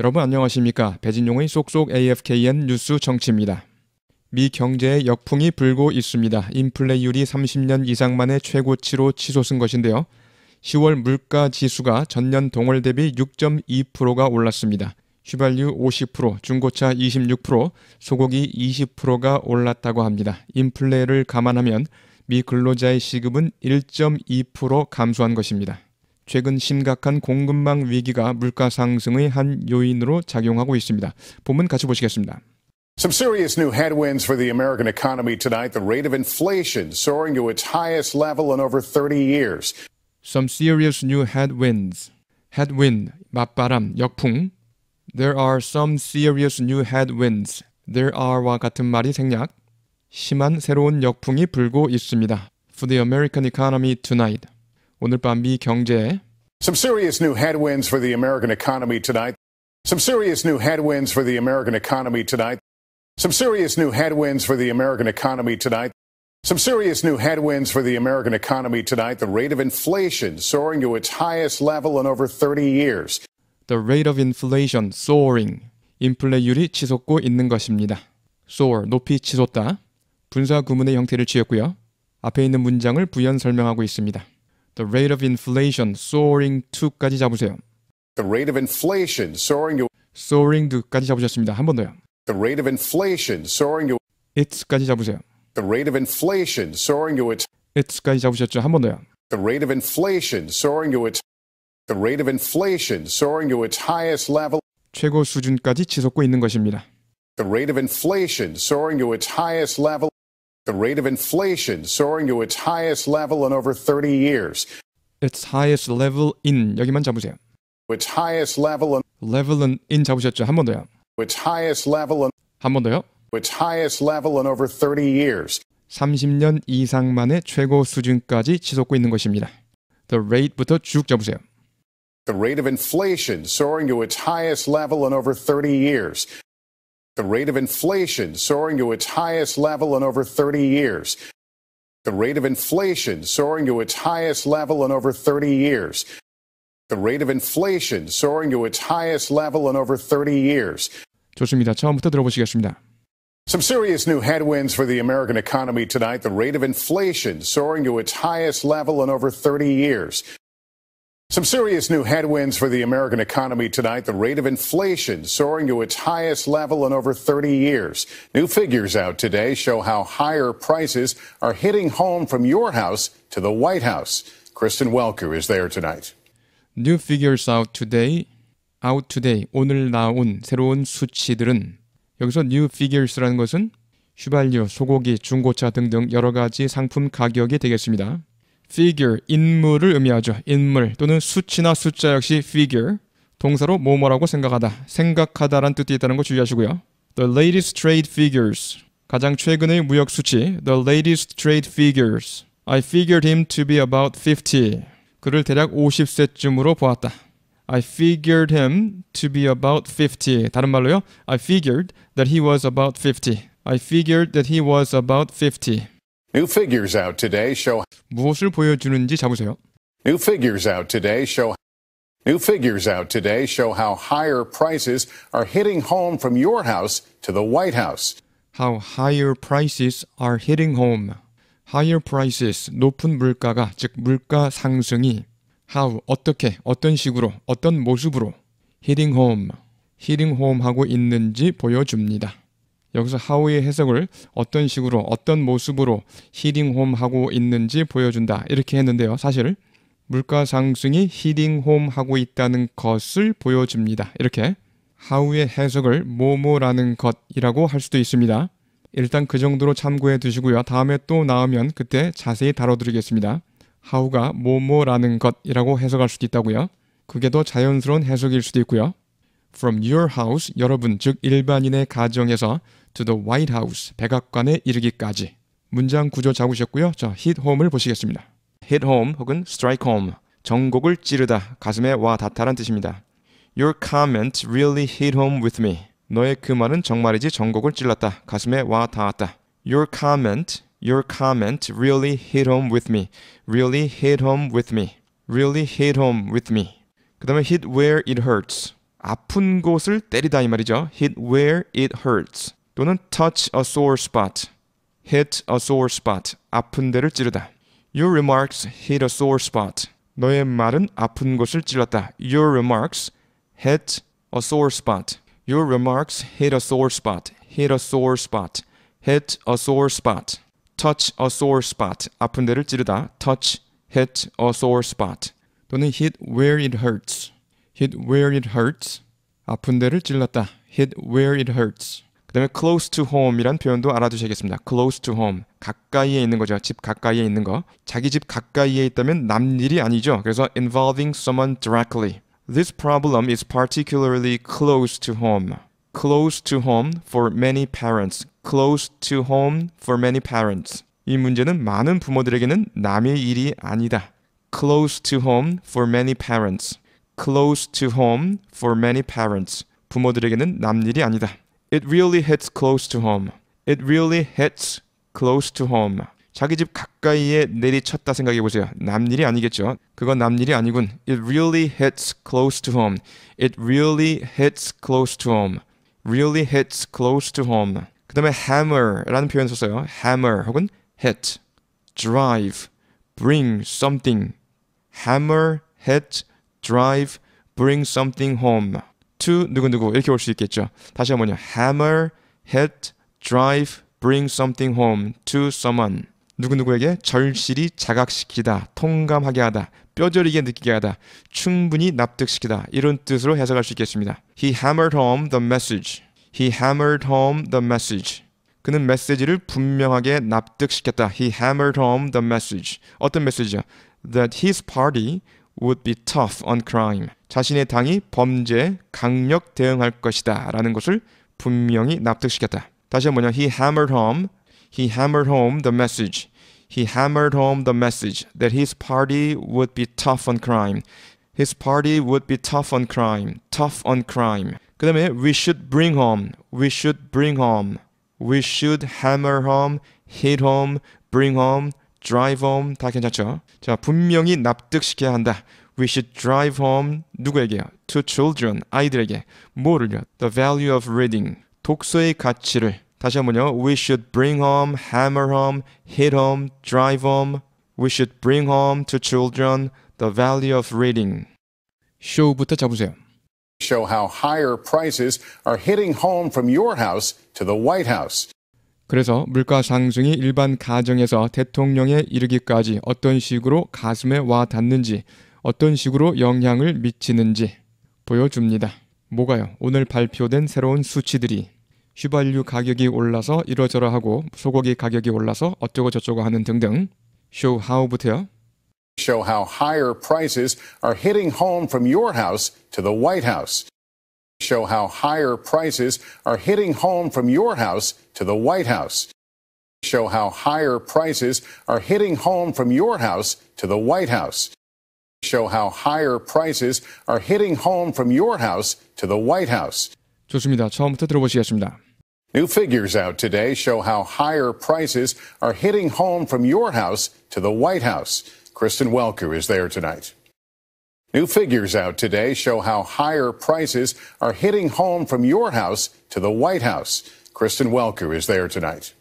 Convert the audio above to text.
여러분 안녕하십니까. 배진용의 쏙쏙 AFKN 뉴스 정치입니다. 미 경제의 역풍이 불고 있습니다. 인플레이율이 30년 이상 만에 최고치로 치솟은 것인데요. 10월 물가 지수가 전년 동월 대비 6.2%가 올랐습니다. 휘발유 50%, 중고차 26%, 소고기 20%가 올랐다고 합니다. 인플레를 이 감안하면 미 근로자의 시급은 1.2% 감소한 것입니다. 최근 심각한 공급망 위기가 물가 상승의 한 요인으로 작용하고 있습니다. 본문 같이 보시겠습니다. Some serious new headwinds for the American economy tonight. The rate of inflation soaring to its highest level in over 30 years. Some serious new headwinds. Headwind, 맞바람, 역풍. There are some serious new headwinds. There are와 같은 말이 생략. 심한 새로운 역풍이 불고 있습니다. For the American economy tonight. 오늘 밤 경제 Some serious new headwinds for the American economy tonight. Some serious new headwinds for the American economy tonight. Some serious new headwinds for the American economy tonight. Some serious new headwinds for the American economy tonight. The rate of inflation soaring to its highest level in over 30 years. The rate of inflation soaring. 인플레율이 치솟고 있는 것입니다. soar 높이 치솟다. 분사 구문의 형태를 취했고요. 앞에 있는 문장을 부연 설명하고 있습니다. The rate of inflation soaring to까지 잡으세요. The rate of inflation soaring to soaring to까지 잡으셨습니다. 한 번 더요. The rate of inflation soaring to it's까지 잡으세요. The rate of inflation soaring to its it's까지 잡으셨죠. 한 번 더요. The rate of inflation soaring to its The rate of inflation soaring to its highest level 최고 수준까지 치솟고 있는 것입니다. The rate of inflation soaring to its highest level the rate of inflation soaring to its highest level in over 30 years. Its highest level in 여기만 잡으세요. Its highest level in level은 in 잡으셨죠? 한 번 더요. Its highest level in 한번 더요. Its highest level in over 30 years. 30년 이상 만에 최고 수준까지 치솟고 있는 것입니다. The rate부터 쭉 잡으세요. The rate of inflation soaring to its highest level in over 30 years. The rate of inflation soaring to its highest level in over 30 years. The rate of inflation soaring to its highest level in over 30 years. The rate of inflation soaring to its highest level in over 30 years. 좋습니다. 처음부터 들어보시겠습니다. Some serious new headwinds for the American economy tonight. The rate of inflation soaring to its highest level in over 30 years. Some serious new headwinds for the American economy tonight. The rate of inflation soaring to its highest level in over 30 years. New figures out today show how higher prices are hitting home from your house to the White House. Kristen Welker is there tonight. New figures out today. Out today. 오늘 나온 새로운 수치들은 여기서 new figures라는 것은 휘발유, 소고기, 중고차 등등 여러 가지 상품 가격이 되겠습니다. figure 인물을 의미하죠. 인물 또는 수치나 숫자 역시 figure 동사로 뭐뭐라고 생각하다, 생각하다란 뜻이 있다는 거 주의하시고요. The latest trade figures 가장 최근의 무역 수치 The latest trade figures I figured him to be about 50 그를 대략 50세쯤으로 보았다. I figured him to be about 50 다른 말로요. I figured that he was about 50 I figured that he was about 50 New figures out today show 무엇을 보여주는지 잡으세요. New figures out today show New figures out today show how higher prices are hitting home from your house to the White House. How higher prices are hitting home. Higher prices 높은 물가가 즉 물가 상승이 how 어떻게 어떤 식으로 어떤 모습으로 hitting home hitting home 하고 있는지 보여줍니다. 여기서 하우의 해석을 어떤 식으로 어떤 모습으로 히딩홈하고 있는지 보여준다 이렇게 했는데요. 사실 물가 상승이 히딩홈하고 있다는 것을 보여줍니다. 이렇게 하우의 해석을 뭐뭐라는 것이라고 할 수도 있습니다. 일단 그 정도로 참고해 두시고요. 다음에 또 나오면 그때 자세히 다뤄드리겠습니다. 하우가 뭐뭐라는 것이라고 해석할 수도 있다고요. 그게 더 자연스러운 해석일 수도 있고요. From your house, 여러분 즉 일반인의 가정에서 to the White House 백악관에 이르기까지 문장 구조 잡으셨고요. 자, hit home을 보시겠습니다. hit home 혹은 strike home 전곡을 찌르다 가슴에 와 닿다란 뜻입니다. Your comment really hit home with me. 너의 그 말은 정말이지 정곡을 찔렀다. 가슴에 와 닿았다. Your comment, your comment really hit home with me. Really hit home with me. Really hit home with me. 그 다음에 hit where it hurts. 아픈 곳을 때리다 이 말이죠. hit where it hurts. 또는 touch a sore spot, hit a sore spot, 아픈 데를 찌르다. Your remarks hit a sore spot. 너의 말은 아픈 곳을 찔렀다. Your remarks hit a sore spot. Your remarks hit a sore spot. Hit a sore spot. Hit a sore spot. Touch a sore spot. 아픈 데를 찌르다. Touch, hit a sore spot. 또는 hit where it hurts. Hit where it hurts. 아픈 데를 찔렀다. Hit where it hurts. 그 다음에 close to home이란 표현도 알아두셔야겠습니다. close to home. 가까이에 있는 거죠. 집 가까이에 있는 거. 자기 집 가까이에 있다면 남 일이 아니죠. 그래서 involving someone directly. This problem is particularly close to home. close to home for many parents. close to home for many parents. 이 문제는 많은 부모들에게는 남의 일이 아니다. close to home for many parents. close to home for many parents. 부모들에게는 남 일이 아니다. It really hits close to home. It really hits close to home. 자기 집 가까이에 내리쳤다 생각해 보세요. 남일이 아니겠죠? 그건 남일이 아니군. It really hits close to home. It really hits close to home. Really hits close to home. 그 다음에 hammer라는 표현 썼어요. hammer 혹은 hit, drive, bring something. hammer, hit, drive, bring something home. to 누구누구 이렇게 올 수 있겠죠. 다시 한번요. hammer, hit, drive, bring something home to someone. 누구누구에게 절실히 자각시키다, 통감하게 하다, 뼈저리게 느끼게 하다, 충분히 납득시키다 이런 뜻으로 해석할 수 있겠습니다. He hammered home the message. He hammered home the message. 그는 메시지를 분명하게 납득시켰다. He hammered home the message. 어떤 메시지요? That his party would be tough on crime. 자신의 당이 범죄에 강력 대응할 것이다 라는 것을 분명히 납득시켰다. 다시 한번 뭐냐? He hammered home, he hammered home the message. He hammered home the message that his party would be tough on crime. His party would be tough on crime. Tough on crime. 그 다음에 we should bring home, we should bring home, we should hammer home, hit home, bring home, drive home 다 괜찮죠? 자 분명히 납득시켜야 한다. We should drive home 누구에게요? To children 아이들에게 뭐를요? The value of reading 독서의 가치를 다시 한번요. We should bring home, hammer home, hit home, drive home. We should bring home to children the value of reading. show부터 잡으세요. Show how higher prices are hitting home from your house to the White House. 그래서 물가 상승이 일반 가정에서 대통령에 이르기까지 어떤 식으로 가슴에 와 닿는지 어떤 식으로 영향을 미치는지 보여줍니다. 뭐가요? 오늘 발표된 새로운 수치들이 휘발유 가격이 올라서 이러저러 하고 소고기 가격이 올라서 어쩌고저쩌고 하는 등등 쇼하우부터요 show how higher prices are hitting home from your house to the White House. show how higher prices are hitting home from your house to the White House. Show how higher prices are hitting home from your house to the White House. Show how higher prices are hitting home from your house to the White House. 좋습니다. 처음부터 들어보시겠습니다. New figures out today show how higher prices are hitting home from your house to the White House. Kristen Welker is there tonight. New figures out today show how higher prices are hitting home from your house to the White House. Kristen Welker is there tonight.